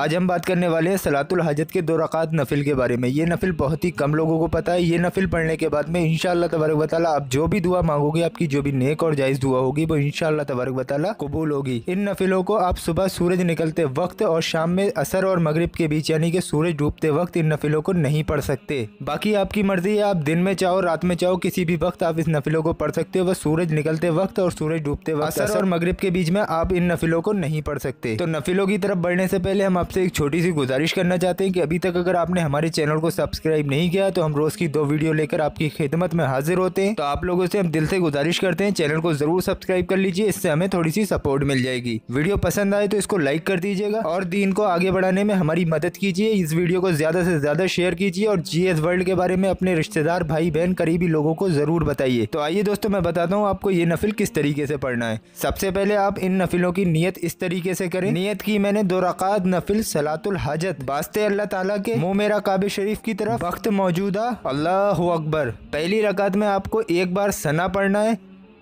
آج ہم بات کرنے والے ہیں سلاۃ الحاجت کے دو رکعت نفل کے بارے میں یہ نفل بہت ہی کم لوگوں کو پتا ہے یہ نفل پڑھنے کے بعد میں انشاءاللہ تبارک و تعالیٰ آپ جو بھی دعا مانگو گے آپ کی جو بھی نیک اور جائز دعا ہوگی وہ انشاءاللہ تبارک و تعالیٰ قبول ہوگی ان نفلوں کو آپ صبح سورج نکلتے وقت اور شام میں اثر اور مغرب کے بیچ یعنی کہ سورج ڈوبتے وقت ان نفلوں کو نہیں پڑھ سکتے باقی آپ کی مرضی ہے آپ دن میں چاہو رات میں چاہو کسی بھی وقت آپ اس نفلوں کو پڑھ سکتے ہو وہ سورج نکلتے وقت اور سورج ڈوبتے وقت اثر اور مغرب کے بیچ میں آپ ان نفلوں کو نہیں پڑھ سکتے تو نفلوں کی طرف بڑھنے سے پہلے ہم آپ سے ایک چھوٹی سی گزارش کرنا چاہتے ہیں کہ ابھی تک اگر آپ نے ہمارے چینل کو سبسکرائب نہیں کیا تو ہم روز کی دو ویڈیو لے کر آپ کی خدمت میں حاضر ہوتے ہیں تو آپ لوگوں سے ہم دل سے سے گزارش کرتے ہیں چینل کو کو ضرور سبسکرائب کر کر لیجئے اس اس ہمیں تھوڑی سی سپورٹ مل جائے گی ویڈیو پسند آئے تو لائک گا اور دین کو آگے بڑھانے میں ہماری مدد کیجیے اس ویڈیو کو زیادہ سے زیادہ شیئر کیجیے اور جی ایس ورلڈ کے بارے میں اپنے رشتے دار بھائی بہن قریبی لوگوں کو ضرور بتائیے تو آئیے دوستوں میں بتاتا ہوں آپ کو یہ نفل کس طریقے سے پڑھنا ہے سب سے پہلے آپ ان نفلوں کی نیت اس طریقے سے کریں نیت کی میں نے دو رقع نفل سلاۃ الحاجت واسطے اللہ تعالیٰ کے مو میرا کعب شریف کی طرف وقت موجودہ اللہ اکبر پہلی رکعت میں آپ کو ایک بار ثنا پڑھنا ہے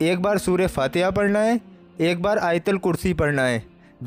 ایک بار سور فاتحہ پڑھنا ہے ایک بار آیت الکرسی پڑھنا ہے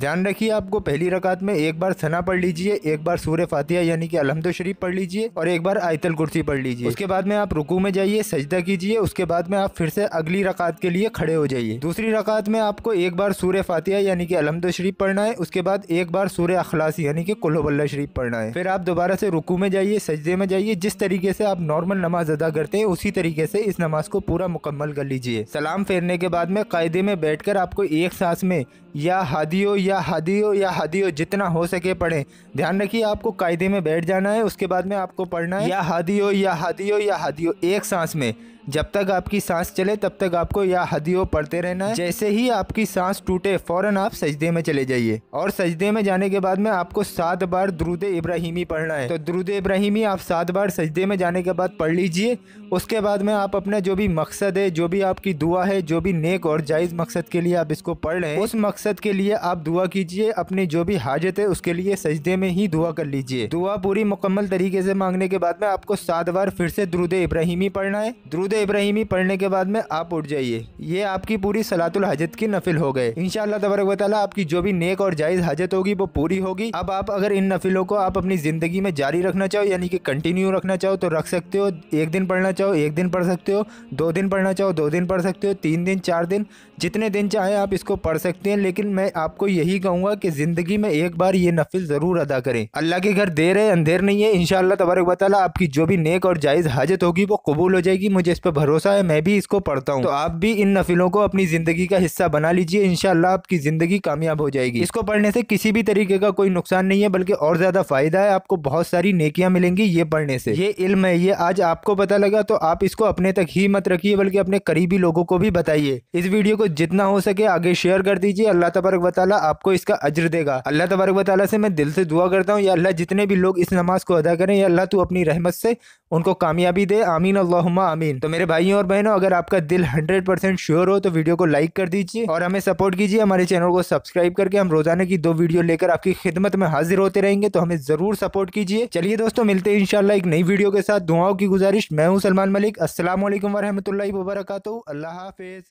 دھیان رکھیے آپ کو پہلی رکعت میں ایک بار سنا پڑھ لیجئے ایک بار سور فاتحہ یعنی کہ الحمد شریف پڑھ لیجئے اور ایک بار آیت الکرسی پڑھ لیجئے اس کے بعد میں آپ رکو میں جائیے سجدہ کیجئے اس کے بعد میں آپ پھر سے اگلی رکعت کے لیے کھڑے ہو جائیے دوسری رکعت میں آپ کو ایک بار سور فاتحہ یعنی کہ الحمد شریف پڑھنا ہے اس کے بعد ایک بار سور اخلاص یعنی کہ کلو اللہ شریف پڑھنا ہے پھر آپ دوبارہ سے رکو میں جائیے سجدے میں جائیے جس طریقے سے آپ نارمل نماز ادا کرتے ہیں اسی طریقے سے اس نماز کو پورا مکمل کر لیجئے سلام پھیرنے کے بعد میں قاعدے میں بیٹھ کر آپ کو ایک سانس میں یا ہادیوں یا حدیو یا حدیو جتنا ہو سکے پڑھیں دھیان رکھیے آپ کو قائدے میں بیٹھ جانا ہے اس کے بعد میں آپ کو پڑھنا ہے یا حدیو یا حدیو یا حدیو ایک سانس میں جب تک آپ کی سانس چلے تب تک آپ کو یا ہدیو پڑھتے رہنا ہے جیسے ہی آپ کی سانس ٹوٹے فوراً آپ سجدے میں چلے جائیے اور سجدے میں جانے کے بعد میں آپ کو سات بار درود ابراہیمی پڑھنا ہے تو درود ابراہیمی آپ سات بار سجدے میں جانے کے بعد پڑھ لیجئے اس کے بعد میں آپ اپنا جو بھی مقصد ہے جو بھی آپ کی دعا ہے جو بھی نیک اور جائز مقصد کے لیے آپ اس کو پڑھ رہے ہیں اس مقصد کے لیے آپ دعا کیجئے اپنی جو بھی حاجت ہے اس کے لیے سجدے میں ہی دعا کر لیجئے دعا پوری مکمل طریقے سے مانگنے کے بعد میں آپ کو سات بار پھر سے درود ابراہیمی پڑھنا ہے درود ابراہیمی پڑھنے کے بعد میں آپ اٹھ جائیے یہ آپ کی پوری سلاۃ الحاجت کی نفل ہو گئے انشاءاللہ تبارک و تعالیٰ آپ کی جو بھی نیک اور جائز حاجت ہوگی وہ پوری ہوگی اب آپ اگر ان نفلوں کو آپ اپنی زندگی میں جاری رکھنا چاہو یعنی کہ کنٹینیو رکھنا چاہو تو رکھ سکتے ہو ایک دن پڑھنا چاہو ایک دن پڑھ سکتے ہو دو دن پڑھنا چاہو دو دن پڑھ سکتے ہو تین دن چار دن جتنے دن چاہیں آپ اس کو پڑھ سکتے ہیں لیکن میں آپ کو یہی کہوں گا کہ زندگی میں ایک بار یہ نفل ضرور ادا کریں اللہ کے گھر دیر ہے اندھیر نہیں ہے ان تبارک و تعالیٰ آپ کی جو بھی نیک اور جائز حاجت ہوگی وہ قبول ہو جائے گی مجھے اس پہ بھروسہ ہے میں بھی اس کو پڑھتا ہوں تو آپ بھی ان نفلوں کو اپنی زندگی کا حصہ بنا لیجئے انشاءاللہ آپ کی زندگی کامیاب ہو جائے گی اس کو پڑھنے سے کسی بھی طریقے کا کوئی نقصان نہیں ہے بلکہ اور زیادہ فائدہ ہے آپ کو بہت ساری نیکیاں ملیں گی یہ پڑھنے سے یہ علم ہے یہ آج آپ کو پتا لگا تو آپ اس کو اپنے تک ہی مت رکھیے بلکہ اپنے قریبی لوگوں کو بھی بتائیے اس ویڈیو کو جتنا ہو سکے آگے شیئر کر دیجیے اللہ تبارک و تعالیٰ آپ کو اس کا اجر دے گا اللہ تبارک و تعالیٰ سے میں دل سے دعا کرتا ہوں یا اللہ جتنے بھی لوگ اس نماز کو ادا کریں یا اللہ تو اپنی رحمت سے ان کو کامیابی دے آمین اللہ تو میرے بھائیوں اور بہنوں اگر آپ کا دل ہنڈریڈ پرسینٹ شیور ہو تو ویڈیو کو لائک کر دیجیے اور ہمیں سپورٹ کیجیے ہمارے چینل کو سبسکرائب کر کے ہم روزانہ کی دو ویڈیو لے کر آپ کی خدمت میں حاضر ہوتے رہیں گے تو ہمیں ضرور سپورٹ کیجیے چلیے دوستوں ملتے ہیں انشاءاللہ ایک نئی ویڈیو کے ساتھ دعاؤں کی گزارش میں ہوں سلمان ملک السلام علیکم ورحمۃ اللہ وبرکاتہ اللہ حافظ